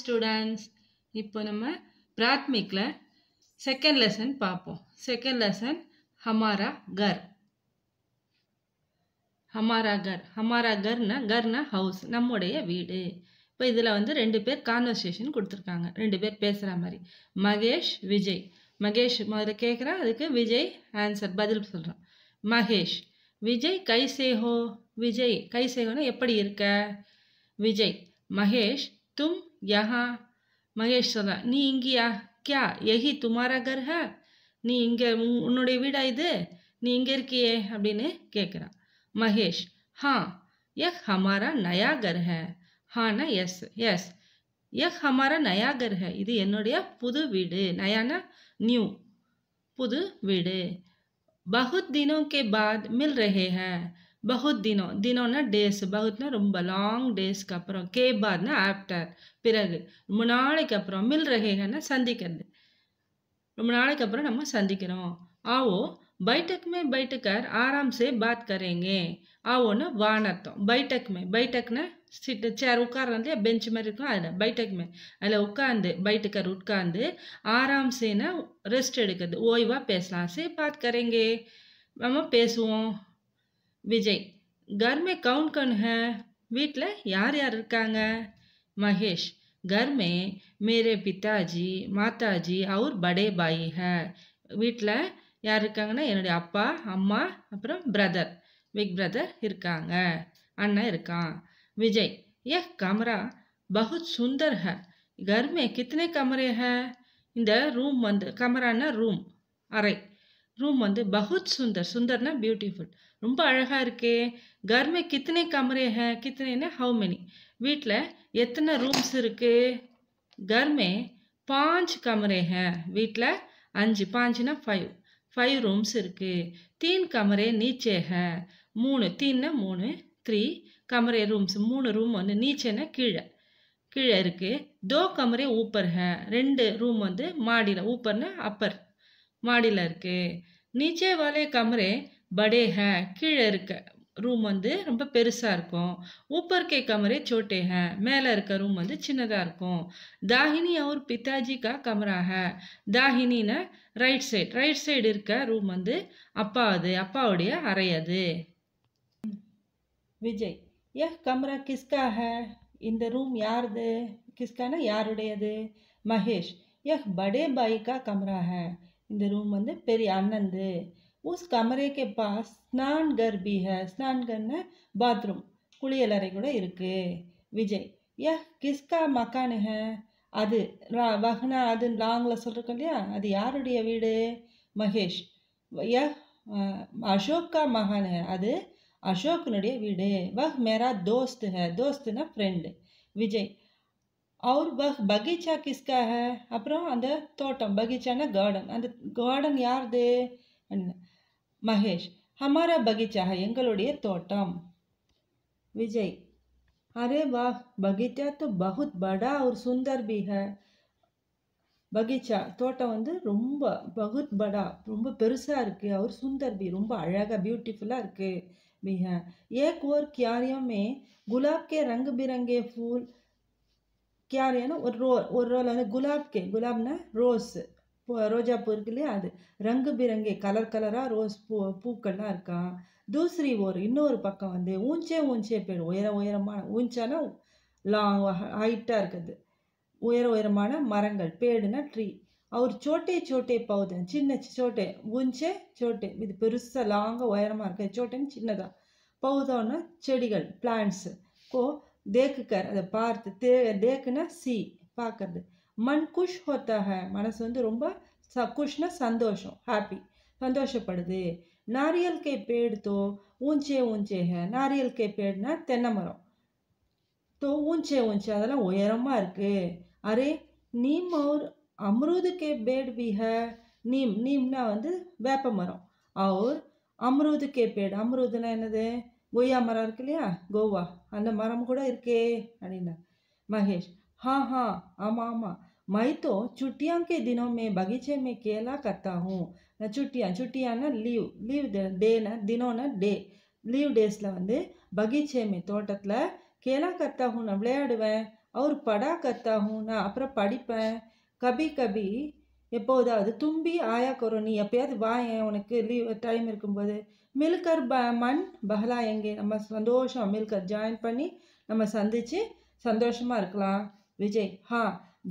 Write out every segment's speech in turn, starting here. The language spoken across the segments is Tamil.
ஸ்டூடெண்ட்ஸ் இப்போ நம்ம பிராத்மிக்கில் செகண்ட் லெசன் பார்ப்போம் செகண்ட் லெசன் ஹமாரா கர் ஹமாரா கர் ஹமாரா கர்னா கர்னா ஹவுஸ் நம்முடைய வீடு இப்போ இதில் வந்து ரெண்டு பேர் கான்வர்சேஷன் கொடுத்துருக்காங்க ரெண்டு பேர் பேசுகிற மாதிரி மகேஷ் விஜய் மகேஷ் முதல்ல கேட்குறா அதுக்கு விஜய் ஆன்சர் பதில் சொல்கிறான் மகேஷ் விஜய் கைசேஹோ விஜய் கைசேகோனா எப்படி இருக்க விஜய் மகேஷ் தும் यहाँ महेश नी इंगिया क्या यही तुम्हारा घर है नी इं उन्न वीडा नी इंकिए अब केकड़ा महेश हाँ यह हमारा नया घर है हाँ ना यस यस यह हमारा नया घर है इतना वीडियो नयाना न्यू पुद वीडे बहुत दिनों के बाद मिल रहे हैं बहुत दिनों दिनों डेस बहुत रोम लांग डेस्को केबार आफ्टर पाप मिल रहे हैं ना सन्िक रोम नम सो आओ बैठक में बैठकर आराम से बात करेंगे आवो ना वान बैठक में बैठक ना सीट चेर उन्या बेंच मारे बैठक में अंद बैठकर उकान आराम से ना रेस्ट ओयवा पेसला से बात करेंगे नाम पेसुम விஜய் கர்மே கவுண்ட் கண் ஹே வீட்டில் யார் யார் இருக்காங்க மகேஷ் घर में मेरे पिताजी माताजी और बड़े भाई है வீட்டில் யார் இருக்காங்கன்னா என்னுடைய அப்பா அம்மா அப்புறம் பிரதர் பிக் பிரதர் இருக்காங்க அண்ணன் இருக்கான் விஜய் ये कमरा बहुत सुंदर है घर में कितने कमरे हैं இந்த ரூம் வந்து கமரான ரூம் அறை ரூம் வந்து பகுத் சுந்தர் சுந்தர்னா பியூட்டிஃபுல் ரொம்ப அழகாக இருக்கே கர்மே கித்தனை கமரே ஹ கித்தனைனா ஹவு மெனி வீட்டில் எத்தனை ரூம்ஸ் இருக்குது கர்மே பாஞ்சு கமரே ஹ வீட்டில் அஞ்சு பாஞ்சுனா ஃபைவ் ஃபைவ் ரூம்ஸ் இருக்குது தீன் கமரே நீச்சே ஹ மூணு தீன்னா மூணு த்ரீ கமரே ரூம்ஸ் மூணு ரூம் வந்து நீச்சேன்னா கீழே கீழே இருக்குது தோ கமரே ஊப்பர் ஹ ரெண்டு ரூம் வந்து மாடியில் ஊப்பர்னா அப்பர் மாடியில் இருக்குது நீச்சே வாலே கமரே படே ஹே கீழே இருக்க ரூம் வந்து ரொம்ப பெருசாக இருக்கும் ऊपर के कमरे छोटे हैं மேலே இருக்க ரூம் வந்து சின்னதாக இருக்கும் தாஹினி அவர் பிதாஜி கா கமரா ஹே தாஹினின்னா ரைட் சைடு ரைட் சைடு இருக்க ரூம் வந்து அப்பா அது அப்பாவுடைய அறை அது விஜய் யஹ் கமரா கிஸ்கா ஹே இந்த ரூம் யாருது கிஸ்கானா யாருடையது மகேஷ் யஹ் படே பாய் கா கமரா ஹே இந்த ரூம் வந்து பெரிய அண்ணன்து உஸ் कमरे பாஸ் ஸ்நான்கர் பீஹ ஸ்நான்கர்னு பாத்ரூம் குளியல் அறை பாத்ரூம் குளியலறை கூட இருக்கு விஜய் யா கிஸ்கா மக்கானு அது வஹ்னா அது லாங்கில் சொல்கிறோம் இல்லையா அது யாருடைய வீடு மகேஷ் யா அசோக்கா மகான் அது அசோக்கனுடைய வீடு வஹ் மேரா தோஸ்து தோஸ்துனா ஃப்ரெண்டு விஜய் और वह बगीचा किसका है अब अोटम बगीचा गार्डन अंत गार्डन यार दे महेश हमारा बगीचा है ये तोटम विजय अरे वाह बगीचा तो बहुत बड़ा और सुंदर भी है बगीचा तोटम वो रोम बहुत बड़ा रोमसा और सुंदर भी रोम अलग ब्यूटिफुला भी है एक और क्यारियों में गुलाब के रंग बिरंगे फूल கியார் ஒரு ரோ ஒரு ரோல் வந்து குலாப் கே குலாப்னா ரோஸ் ரோஜா பூ இருக்கு இல்லையா அது ரங்கு பிரங்கே கலர் கலராக ரோஸ் பூ பூக்கள்லாம் இருக்கான் தூசரி ஒரு இன்னொரு பக்கம் வந்து ஊஞ்சே ஊஞ்சே போயிடும் உயர உயரமான ஊஞ்சானா லாங் ஹைட்டாக இருக்குது உயர உயரமான மரங்கள் பேடுனா ட்ரீ அவர் சோட்டே சோட்டே பௌதன் சின்ன சோட்டே ஊஞ்சே சோட்டே இது பெருசாக லாங்காக உயரமாக இருக்குது சோட்டேன்னு சின்னதாக பௌதம்னா செடிகள் பிளான்ஸு கோ தேக்குக்கர் அதை பார்த்து தே தேக்குனா சி பார்க்கறது மண் குஷ் ஹோத்தாக மனசு வந்து ரொம்ப ச குஷ்னா சந்தோஷம் ஹாப்பி சந்தோஷப்படுது நாரியல் கே பேடு தோ ஊஞ்சே ஊஞ்சேக நாரியல் கே பேடுனா தென்னை மரம் தோ ஊஞ்சே ஊஞ்சே அதெல்லாம் உயரமாக இருக்குது அரே நீம் அவர் அமருது கே பேடு பிஹ நீம் நீம்னா வந்து வேப்ப மரம் அவர் அமருது கே பேடு அமருதுனா என்னது கொய்யா மரம் இருக்கு இல்லையா கோவா அந்த மரம் கூட இருக்கே அப்படின்னா மகேஷ் ஹா ஹா ஆமாம் ஆமாம் மைத்தோ சுட்டியாங்கே தினமே के மே கேலா बगीचे சுட்டியா சுட்டியானா லீவ் லீவ் டேனா தினோனா டே லீவ் டேஸில் வந்து மே தோட்டத்தில் கேலா கத்தாகும் நான் விளையாடுவேன் அவர் படா கத்தாகும் நான் அப்புறம் படிப்பேன் கபி கபி எப்போதாவது தும்பி ஆயா கொரோனி எப்பயாவது வாயேன் உனக்கு லீவ் டைம் இருக்கும்போது மில்கர் ப மண் பஹலா எங்கே நம்ம சந்தோஷம் மில்கர் ஜாயின் பண்ணி நம்ம சந்தித்து சந்தோஷமாக இருக்கலாம் விஜய் ஹா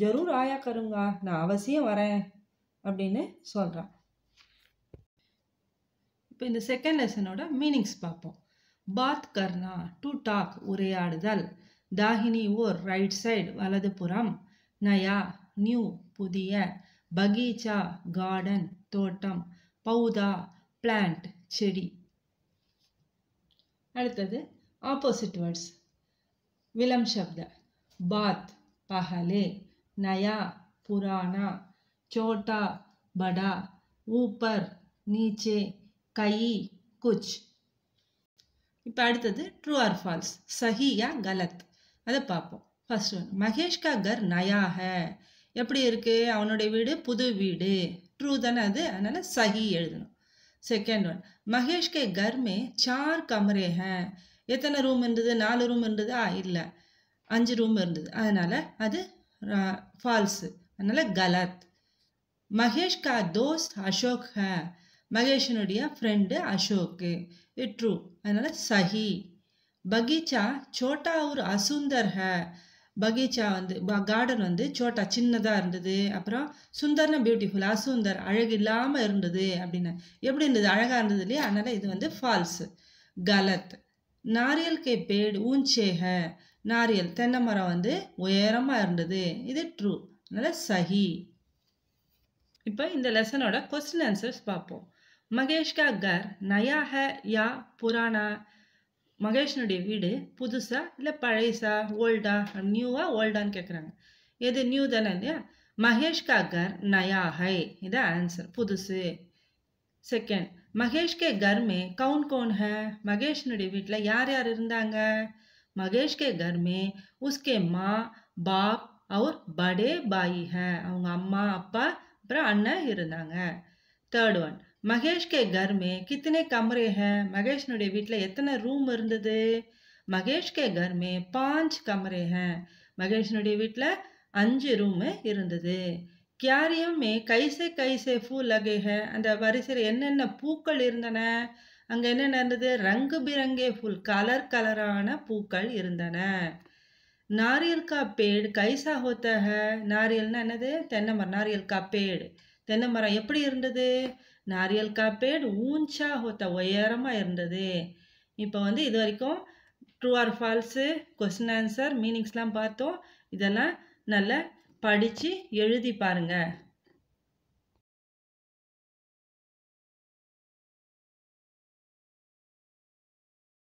ஜரூர் ஆயா கருங்க நான் அவசியம் வரேன் அப்படின்னு சொல்கிறான் இப்போ இந்த செகண்ட் லெசனோட மீனிங்ஸ் பார்ப்போம் பாத் கர்னா டு டாக் உரையாடுதல் தாகினி ஓர் ரைட் சைடு வலதுபுறம் நயா நியூ புதிய பகீச்சா கார்டன் தோட்டம் பௌதா பிளான்ட் செடி அடுத்தது ஆப்போசிட் வேர்ட்ஸ் விலம் சப்த பாத் பகலே நயா புராணா சோட்டா படா உப்பர் நீச்சே கை குச் இப்போ அடுத்தது ட்ரூ ஆர் ஃபால்ஸ் சஹியா கலத் அதை பார்ப்போம் ஃபர்ஸ்ட் ஒன் மகேஷ் கா கர் நயாக எப்படி இருக்கு அவனுடைய வீடு புது வீடு ட்ரூ தானே அது அதனால் சஹி எழுதணும் செகண்ட் ஒன் மகேஷ்கே கர்மே சார் கமரே चार எத்தனை ரூம் இருந்தது நாலு ரூம் இருந்தது ஆ இல்லை அஞ்சு ரூம் இருந்தது அதனால் அது ஃபால்ஸு அதனால் கலத் மகேஷ் கா தோஸ்த் அசோக் ஹ மகேஷனுடைய ஃப்ரெண்டு அசோக்கு இட்ரூ அதனால் சஹி பகீச்சா சோட்டா ஒரு அசுந்தர் ஹ பகீச்சா வந்து கார்டன் வந்து சோட்டா சின்னதாக இருந்தது அப்புறம் சுந்தர்னா பியூட்டிஃபுல் அசுந்தர் அழகு இல்லாமல் இருந்தது அப்படின்னு எப்படி இருந்தது அழகாக இருந்தது இல்லையா அதனால் இது வந்து ஃபால்ஸு கலத் நாரியல் கே பேடு ஊஞ்சேக நாரியல் தென்னை மரம் வந்து உயரமாக இருந்தது இது ட்ரூ அதனால் சஹி இப்போ இந்த லெசனோட கொஸ்டின் ஆன்சர்ஸ் பார்ப்போம் மகேஷ்கா கர் நயா ஹ யா புராணா மகேஷனுடைய வீடு புதுசா இல்லை பழைசா ஓல்டா நியூவா ஓல்டான்னு கேட்குறாங்க எது நியூ தானே இல்லையா மகேஷ் கா கர் நயா ஹை இதான் ஆன்சர் புதுசு செகண்ட் மகேஷ் கே கர் மே கவுன் கவுன் ஹே மகேஷனுடைய வீட்டில் யார் யார் இருந்தாங்க மகேஷ் கே கர் மே உஸ்கே மா பாப் அவர் படே பாயி ஹே அவங்க அம்மா அப்பா அப்புறம் அண்ணன் இருந்தாங்க தேர்ட் ஒன் மகேஷ் கே கர் மே கித்தனை கமரே ஹே மகேஷ்னுடைய வீட்டில் எத்தனை ரூம் இருந்தது மகேஷ் கே கர் மே பாஞ்ச் கமரே ஹே மகேஷ்னுடைய வீட்டில் அஞ்சு ரூம் இருந்தது மே கைசே கைசே பூ லகே ஹே அந்த வரிசையில் என்னென்ன பூக்கள் இருந்தன அங்கே என்னென்ன இருந்தது ரங்கு பிரங்கே ஃபுல் கலர் கலரான பூக்கள் இருந்தன நாரியல் கா பேடு கைசா ஹோத்த நாரியல்னா என்னது தென்னை மரம் நாரியல் கா பேடு தென்னை மரம் எப்படி இருந்தது நாரியல் காப்பேடு ஊஞ்சா ஹோத்த உயரமாக இருந்தது இப்போ வந்து இது வரைக்கும் true or false question answer மீனிங்ஸ்லாம் பார்த்தோம் இதெல்லாம் நல்லா படித்து எழுதி பாருங்கள்